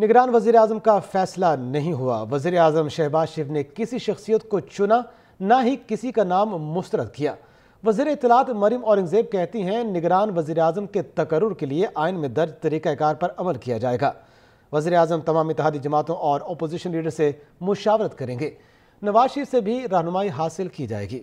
निगरान वजीर अजम का फैसला नहीं हुआ वजीर अजम शहबाज शरीफ ने किसी शख्सियत को चुना ना ही किसी का नाम मुस्रद किया वजीर इतलात मरीम औरंगजेब कहती हैं निगरान वजीर अजम के तकर के लिए आयन में दर्ज तरीक़ाकार पर अमल किया जाएगा वजी अजम तमाम इतिहादी जमातों और अपोजिशन लीडर से मुशावरत करेंगे नवाज शरीफ से भी रहनमाई हासिल की जाएगी